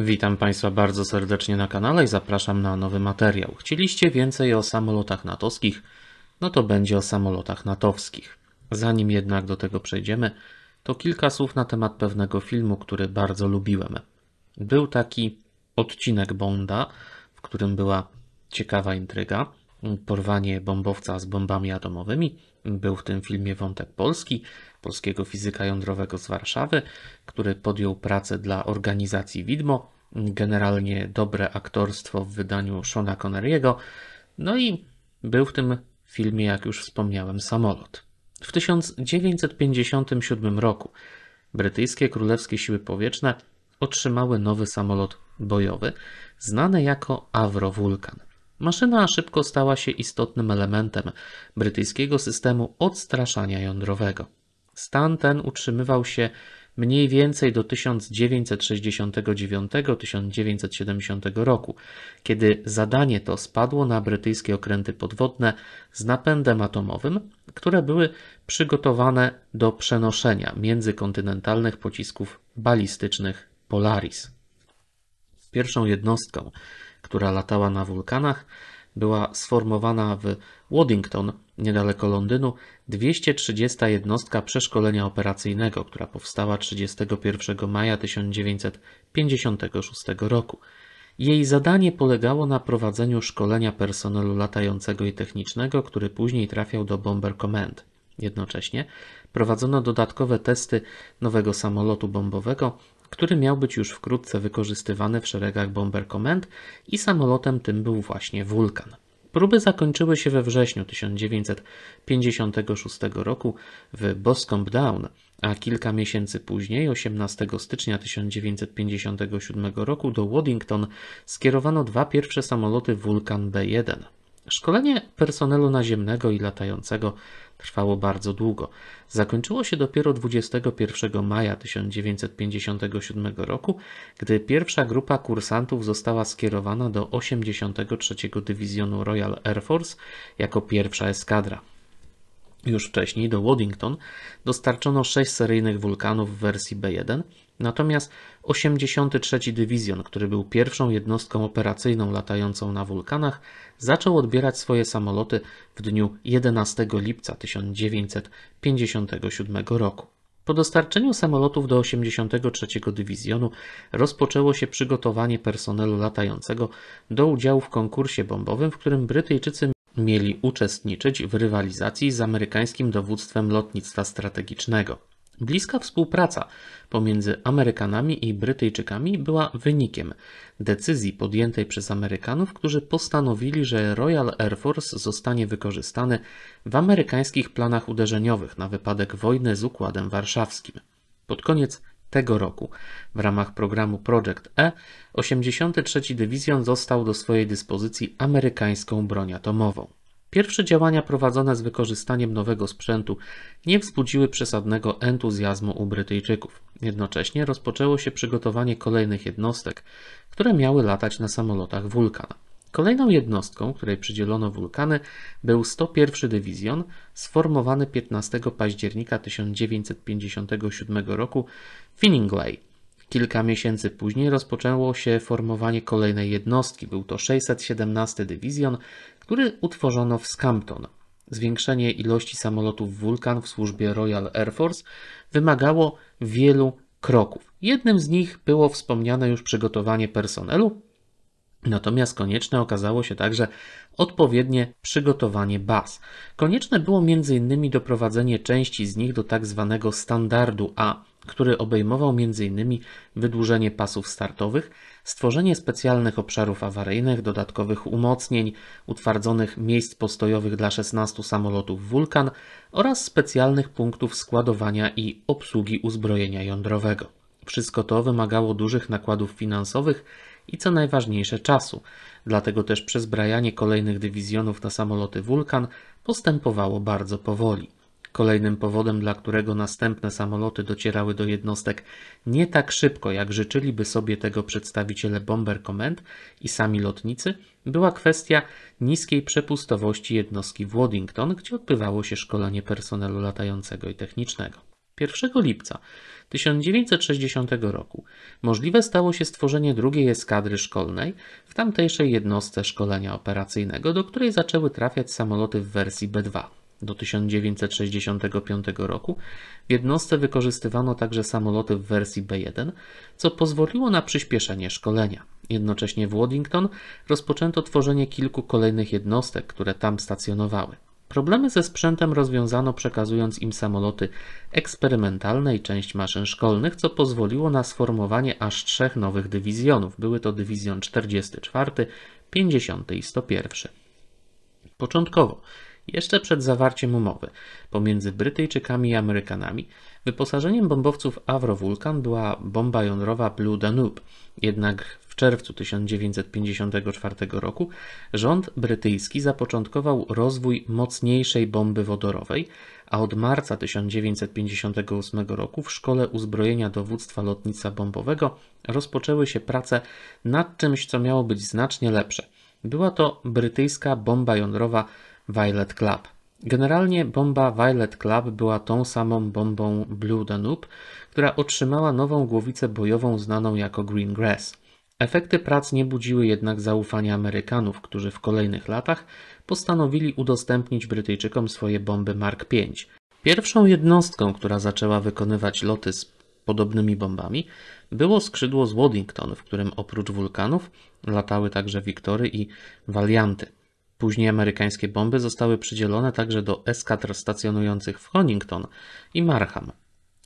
Witam Państwa bardzo serdecznie na kanale i zapraszam na nowy materiał. Chcieliście więcej o samolotach natowskich? No to będzie o samolotach natowskich. Zanim jednak do tego przejdziemy, to kilka słów na temat pewnego filmu, który bardzo lubiłem. Był taki odcinek Bonda, w którym była ciekawa intryga, porwanie bombowca z bombami atomowymi. Był w tym filmie wątek polski, polskiego fizyka jądrowego z Warszawy, który podjął pracę dla organizacji Widmo. Generalnie dobre aktorstwo w wydaniu Shona Conneriego, No i był w tym filmie, jak już wspomniałem, samolot. W 1957 roku brytyjskie królewskie siły powietrzne otrzymały nowy samolot bojowy, znany jako Avro Vulcan. Maszyna szybko stała się istotnym elementem brytyjskiego systemu odstraszania jądrowego. Stan ten utrzymywał się mniej więcej do 1969-1970 roku, kiedy zadanie to spadło na brytyjskie okręty podwodne z napędem atomowym, które były przygotowane do przenoszenia międzykontynentalnych pocisków balistycznych Polaris. Pierwszą jednostką, która latała na wulkanach, była sformowana w Waddington, niedaleko Londynu, 230 jednostka przeszkolenia operacyjnego, która powstała 31 maja 1956 roku. Jej zadanie polegało na prowadzeniu szkolenia personelu latającego i technicznego, który później trafiał do Bomber Command. Jednocześnie prowadzono dodatkowe testy nowego samolotu bombowego, który miał być już wkrótce wykorzystywany w szeregach Bomber Command i samolotem tym był właśnie Wulkan. Próby zakończyły się we wrześniu 1956 roku w Boscombe Down, a kilka miesięcy później, 18 stycznia 1957 roku, do Waddington skierowano dwa pierwsze samoloty Vulcan B-1. Szkolenie personelu naziemnego i latającego trwało bardzo długo. Zakończyło się dopiero 21 maja 1957 roku, gdy pierwsza grupa kursantów została skierowana do 83 Dywizjonu Royal Air Force jako pierwsza eskadra już wcześniej do Waddington dostarczono 6 seryjnych wulkanów w wersji B1, natomiast 83 Dywizjon, który był pierwszą jednostką operacyjną latającą na wulkanach, zaczął odbierać swoje samoloty w dniu 11 lipca 1957 roku. Po dostarczeniu samolotów do 83 Dywizjonu rozpoczęło się przygotowanie personelu latającego do udziału w konkursie bombowym, w którym Brytyjczycy mieli uczestniczyć w rywalizacji z amerykańskim dowództwem lotnictwa strategicznego. Bliska współpraca pomiędzy Amerykanami i Brytyjczykami była wynikiem decyzji podjętej przez Amerykanów, którzy postanowili, że Royal Air Force zostanie wykorzystany w amerykańskich planach uderzeniowych na wypadek wojny z Układem Warszawskim. Pod koniec tego roku. W ramach programu Project E 83. Dywizjon został do swojej dyspozycji amerykańską broń atomową. Pierwsze działania prowadzone z wykorzystaniem nowego sprzętu nie wzbudziły przesadnego entuzjazmu u Brytyjczyków. Jednocześnie rozpoczęło się przygotowanie kolejnych jednostek, które miały latać na samolotach Vulkan. Kolejną jednostką, której przydzielono wulkany, był 101 Dywizjon, sformowany 15 października 1957 roku w Finningley. Kilka miesięcy później rozpoczęło się formowanie kolejnej jednostki. Był to 617 Dywizjon, który utworzono w Scampton. Zwiększenie ilości samolotów wulkan w służbie Royal Air Force wymagało wielu kroków. Jednym z nich było wspomniane już przygotowanie personelu, Natomiast konieczne okazało się także odpowiednie przygotowanie baz. Konieczne było m.in. doprowadzenie części z nich do tak zwanego standardu A, który obejmował m.in. wydłużenie pasów startowych, stworzenie specjalnych obszarów awaryjnych, dodatkowych umocnień, utwardzonych miejsc postojowych dla 16 samolotów Vulkan oraz specjalnych punktów składowania i obsługi uzbrojenia jądrowego. Wszystko to wymagało dużych nakładów finansowych i co najważniejsze czasu, dlatego też przezbrajanie kolejnych dywizjonów na samoloty Vulkan postępowało bardzo powoli. Kolejnym powodem, dla którego następne samoloty docierały do jednostek nie tak szybko, jak życzyliby sobie tego przedstawiciele Bomber Command i sami lotnicy, była kwestia niskiej przepustowości jednostki w Waddington, gdzie odbywało się szkolenie personelu latającego i technicznego. 1 lipca 1960 roku możliwe stało się stworzenie drugiej eskadry szkolnej w tamtejszej jednostce szkolenia operacyjnego, do której zaczęły trafiać samoloty w wersji B2. Do 1965 roku w jednostce wykorzystywano także samoloty w wersji B1, co pozwoliło na przyspieszenie szkolenia. Jednocześnie w Waddington rozpoczęto tworzenie kilku kolejnych jednostek, które tam stacjonowały. Problemy ze sprzętem rozwiązano przekazując im samoloty eksperymentalne i część maszyn szkolnych, co pozwoliło na sformowanie aż trzech nowych dywizjonów. Były to dywizjon 44, 50 i 101. Początkowo jeszcze przed zawarciem umowy pomiędzy Brytyjczykami i Amerykanami, wyposażeniem bombowców Avro Vulcan była bomba jądrowa Blue Danube. Jednak w czerwcu 1954 roku rząd brytyjski zapoczątkował rozwój mocniejszej bomby wodorowej, a od marca 1958 roku w Szkole Uzbrojenia Dowództwa Lotnictwa Bombowego rozpoczęły się prace nad czymś, co miało być znacznie lepsze. Była to brytyjska bomba jądrowa Violet Club. Generalnie bomba Violet Club była tą samą bombą Blue Danube, która otrzymała nową głowicę bojową znaną jako Green Grass. Efekty prac nie budziły jednak zaufania Amerykanów, którzy w kolejnych latach postanowili udostępnić Brytyjczykom swoje bomby Mark V. Pierwszą jednostką, która zaczęła wykonywać loty z podobnymi bombami, było skrzydło z Waddington, w którym oprócz wulkanów latały także Wiktory i Walianty. Później amerykańskie bomby zostały przydzielone także do eskadr stacjonujących w Honington i Marham.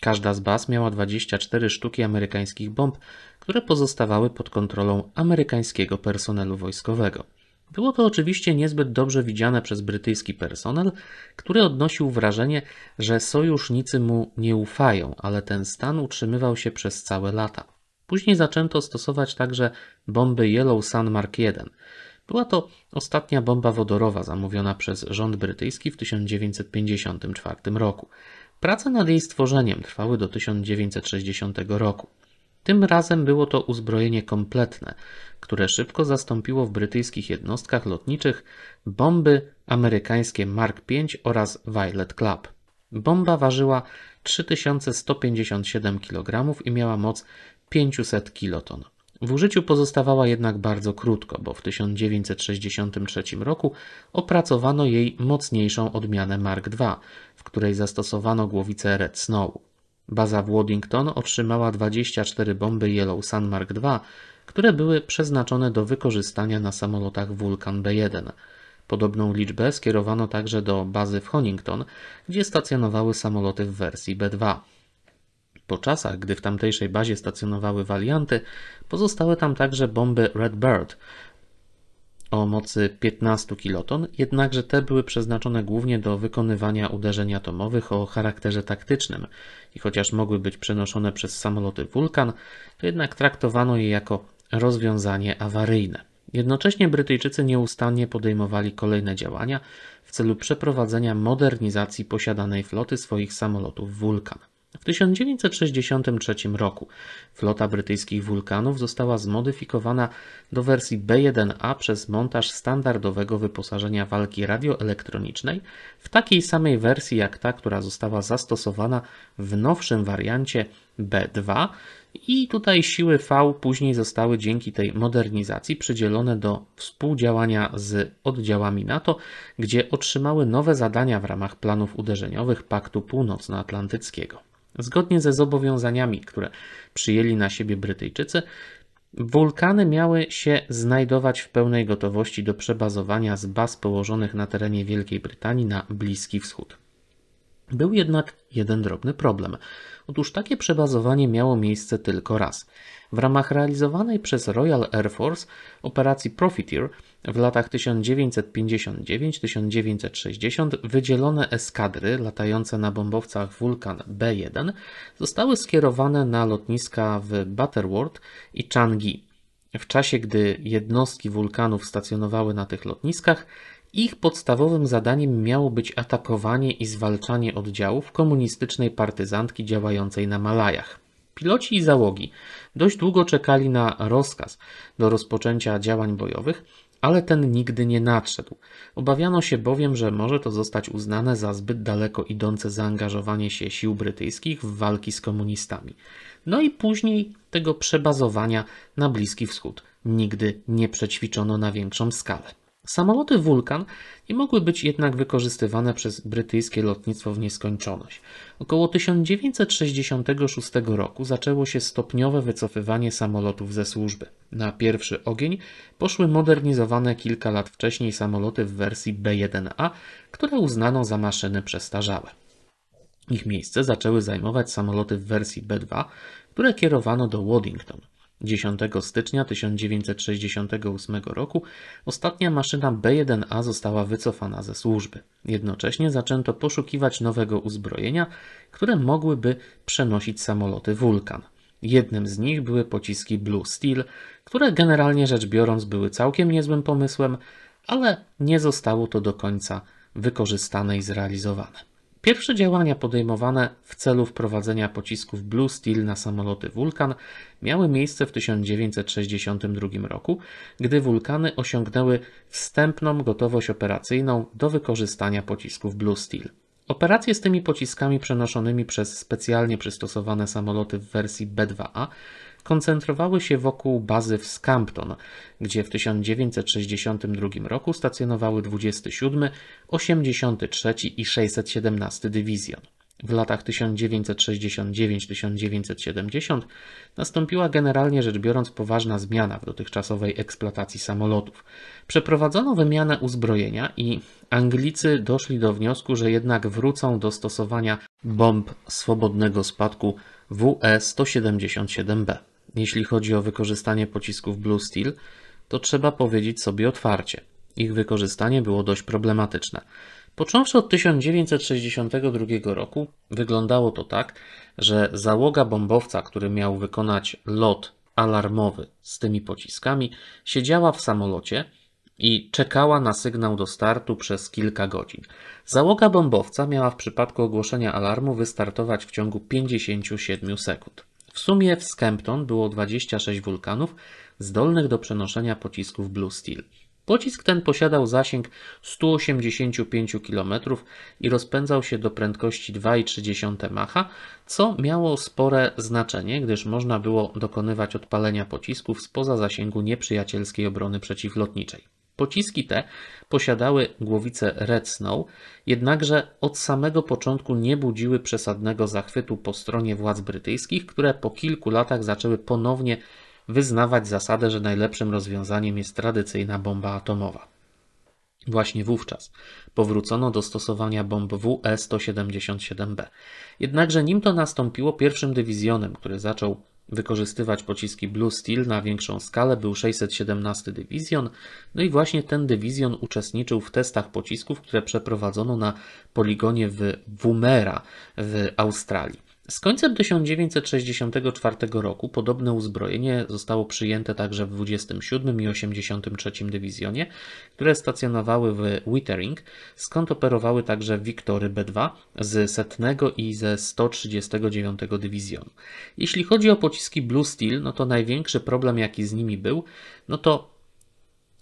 Każda z baz miała 24 sztuki amerykańskich bomb, które pozostawały pod kontrolą amerykańskiego personelu wojskowego. Było to oczywiście niezbyt dobrze widziane przez brytyjski personel, który odnosił wrażenie, że sojusznicy mu nie ufają, ale ten stan utrzymywał się przez całe lata. Później zaczęto stosować także bomby Yellow Sun Mark 1. Była to ostatnia bomba wodorowa zamówiona przez rząd brytyjski w 1954 roku. Prace nad jej stworzeniem trwały do 1960 roku. Tym razem było to uzbrojenie kompletne, które szybko zastąpiło w brytyjskich jednostkach lotniczych bomby amerykańskie Mark V oraz Violet Club. Bomba ważyła 3157 kg i miała moc 500 kiloton. W użyciu pozostawała jednak bardzo krótko, bo w 1963 roku opracowano jej mocniejszą odmianę Mark II, w której zastosowano głowicę Red Snow. Baza w Waddington otrzymała 24 bomby Yellow Sun Mark II, które były przeznaczone do wykorzystania na samolotach Vulcan B-1. Podobną liczbę skierowano także do bazy w Honington, gdzie stacjonowały samoloty w wersji B-2. Po czasach, gdy w tamtejszej bazie stacjonowały walianty, pozostały tam także bomby Redbird o mocy 15 kiloton, jednakże te były przeznaczone głównie do wykonywania uderzeń atomowych o charakterze taktycznym i chociaż mogły być przenoszone przez samoloty Vulkan, to jednak traktowano je jako rozwiązanie awaryjne. Jednocześnie Brytyjczycy nieustannie podejmowali kolejne działania w celu przeprowadzenia modernizacji posiadanej floty swoich samolotów Vulkan. W 1963 roku flota brytyjskich wulkanów została zmodyfikowana do wersji B1A przez montaż standardowego wyposażenia walki radioelektronicznej w takiej samej wersji jak ta, która została zastosowana w nowszym wariancie B2 i tutaj siły V później zostały dzięki tej modernizacji przydzielone do współdziałania z oddziałami NATO, gdzie otrzymały nowe zadania w ramach planów uderzeniowych Paktu Północnoatlantyckiego. Zgodnie ze zobowiązaniami, które przyjęli na siebie Brytyjczycy, wulkany miały się znajdować w pełnej gotowości do przebazowania z baz położonych na terenie Wielkiej Brytanii na Bliski Wschód. Był jednak jeden drobny problem. Otóż takie przebazowanie miało miejsce tylko raz. W ramach realizowanej przez Royal Air Force operacji Profiteer w latach 1959-1960 wydzielone eskadry latające na bombowcach Vulcan B-1 zostały skierowane na lotniska w Butterworth i Changi. W czasie, gdy jednostki wulkanów stacjonowały na tych lotniskach, ich podstawowym zadaniem miało być atakowanie i zwalczanie oddziałów komunistycznej partyzantki działającej na Malajach. Piloci i załogi dość długo czekali na rozkaz do rozpoczęcia działań bojowych, ale ten nigdy nie nadszedł. Obawiano się bowiem, że może to zostać uznane za zbyt daleko idące zaangażowanie się sił brytyjskich w walki z komunistami. No i później tego przebazowania na Bliski Wschód nigdy nie przećwiczono na większą skalę. Samoloty Vulcan nie mogły być jednak wykorzystywane przez brytyjskie lotnictwo w nieskończoność. Około 1966 roku zaczęło się stopniowe wycofywanie samolotów ze służby. Na pierwszy ogień poszły modernizowane kilka lat wcześniej samoloty w wersji B1A, które uznano za maszyny przestarzałe. Ich miejsce zaczęły zajmować samoloty w wersji B2, które kierowano do Waddington. 10 stycznia 1968 roku ostatnia maszyna B1A została wycofana ze służby. Jednocześnie zaczęto poszukiwać nowego uzbrojenia, które mogłyby przenosić samoloty Vulkan. Jednym z nich były pociski Blue Steel, które generalnie rzecz biorąc były całkiem niezłym pomysłem, ale nie zostało to do końca wykorzystane i zrealizowane. Pierwsze działania podejmowane w celu wprowadzenia pocisków Blue Steel na samoloty Vulkan miały miejsce w 1962 roku, gdy wulkany osiągnęły wstępną gotowość operacyjną do wykorzystania pocisków Blue Steel. Operacje z tymi pociskami przenoszonymi przez specjalnie przystosowane samoloty w wersji B-2A koncentrowały się wokół bazy w Scampton, gdzie w 1962 roku stacjonowały 27, 83 i 617 Dywizjon. W latach 1969-1970 nastąpiła generalnie rzecz biorąc poważna zmiana w dotychczasowej eksploatacji samolotów. Przeprowadzono wymianę uzbrojenia i Anglicy doszli do wniosku, że jednak wrócą do stosowania bomb swobodnego spadku WE-177B jeśli chodzi o wykorzystanie pocisków Blue Steel, to trzeba powiedzieć sobie otwarcie. Ich wykorzystanie było dość problematyczne. Począwszy od 1962 roku, wyglądało to tak, że załoga bombowca, który miał wykonać lot alarmowy z tymi pociskami, siedziała w samolocie i czekała na sygnał do startu przez kilka godzin. Załoga bombowca miała w przypadku ogłoszenia alarmu wystartować w ciągu 57 sekund. W sumie w Skempton było 26 wulkanów zdolnych do przenoszenia pocisków Blue Steel. Pocisk ten posiadał zasięg 185 km i rozpędzał się do prędkości 2,3 macha, co miało spore znaczenie, gdyż można było dokonywać odpalenia pocisków spoza zasięgu nieprzyjacielskiej obrony przeciwlotniczej. Pociski te posiadały głowicę recną, jednakże od samego początku nie budziły przesadnego zachwytu po stronie władz brytyjskich, które po kilku latach zaczęły ponownie wyznawać zasadę, że najlepszym rozwiązaniem jest tradycyjna bomba atomowa. Właśnie wówczas powrócono do stosowania bomb WE-177B. Jednakże nim to nastąpiło, pierwszym dywizjonem, który zaczął wykorzystywać pociski Blue Steel na większą skalę, był 617 Dywizjon. No i właśnie ten dywizjon uczestniczył w testach pocisków, które przeprowadzono na poligonie w Woomera w Australii. Z końcem 1964 roku podobne uzbrojenie zostało przyjęte także w 27 i 83 Dywizjonie, które stacjonowały w Wittering, skąd operowały także Wiktory B2 z 100 i ze 139 Dywizjonu. Jeśli chodzi o pociski Blue Steel, no to największy problem jaki z nimi był, no to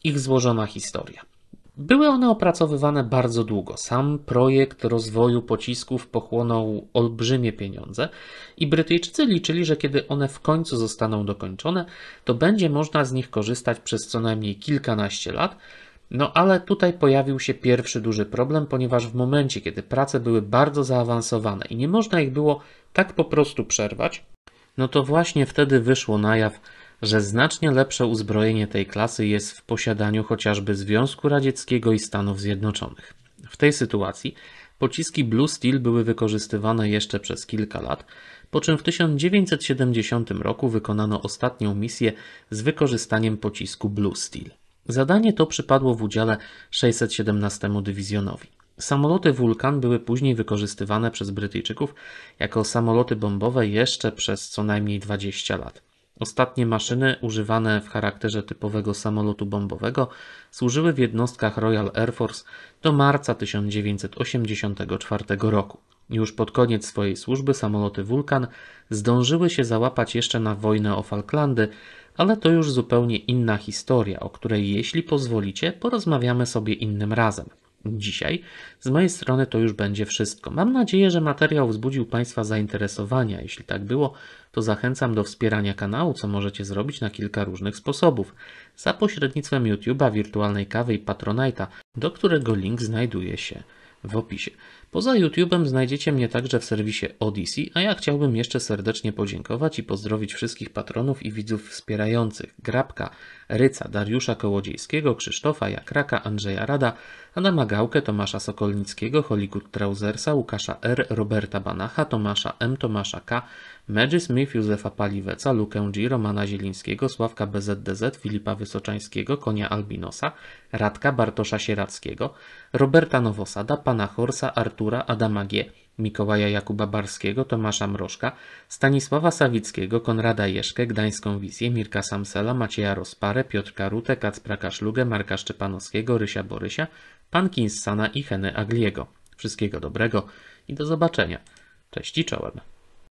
ich złożona historia. Były one opracowywane bardzo długo. Sam projekt rozwoju pocisków pochłonął olbrzymie pieniądze i Brytyjczycy liczyli, że kiedy one w końcu zostaną dokończone, to będzie można z nich korzystać przez co najmniej kilkanaście lat. No ale tutaj pojawił się pierwszy duży problem, ponieważ w momencie, kiedy prace były bardzo zaawansowane i nie można ich było tak po prostu przerwać, no to właśnie wtedy wyszło na jaw, że znacznie lepsze uzbrojenie tej klasy jest w posiadaniu chociażby Związku Radzieckiego i Stanów Zjednoczonych. W tej sytuacji pociski Blue Steel były wykorzystywane jeszcze przez kilka lat, po czym w 1970 roku wykonano ostatnią misję z wykorzystaniem pocisku Blue Steel. Zadanie to przypadło w udziale 617 Dywizjonowi. Samoloty Vulcan były później wykorzystywane przez Brytyjczyków jako samoloty bombowe jeszcze przez co najmniej 20 lat. Ostatnie maszyny używane w charakterze typowego samolotu bombowego służyły w jednostkach Royal Air Force do marca 1984 roku. Już pod koniec swojej służby samoloty Vulcan zdążyły się załapać jeszcze na wojnę o Falklandy, ale to już zupełnie inna historia, o której jeśli pozwolicie porozmawiamy sobie innym razem dzisiaj. Z mojej strony to już będzie wszystko. Mam nadzieję, że materiał wzbudził Państwa zainteresowania. Jeśli tak było, to zachęcam do wspierania kanału, co możecie zrobić na kilka różnych sposobów. Za pośrednictwem YouTube'a, wirtualnej kawy i Patronite'a, do którego link znajduje się w opisie. Poza YouTube'em znajdziecie mnie także w serwisie Odyssey, a ja chciałbym jeszcze serdecznie podziękować i pozdrowić wszystkich patronów i widzów wspierających. Grabka, Ryca, Dariusza Kołodziejskiego, Krzysztofa Jakraka, Andrzeja Rada, Adama Gałkę, Tomasza Sokolnickiego, Hollywood Trausersa, Łukasza R., Roberta Banacha, Tomasza M., Tomasza K., Maggie Smith, Józefa Paliweca, Lukę G., Romana Zielińskiego, Sławka BZDZ, Filipa Wysoczańskiego, Konia Albinosa, Radka Bartosza Sierackiego, Roberta Nowosada, Pana Horsa, Artura, Adama G., Mikołaja Jakuba Barskiego, Tomasza Mrożka, Stanisława Sawickiego, Konrada Jeszkę, Gdańską Wizję, Mirka Samsela, Macieja Rozparę, Piotrka Rutę, Kacpra Kaszlugę, Marka Szczepanowskiego, Rysia Borysia, Pankinsana i Henę Agliego. Wszystkiego dobrego i do zobaczenia. Cześć i czołem.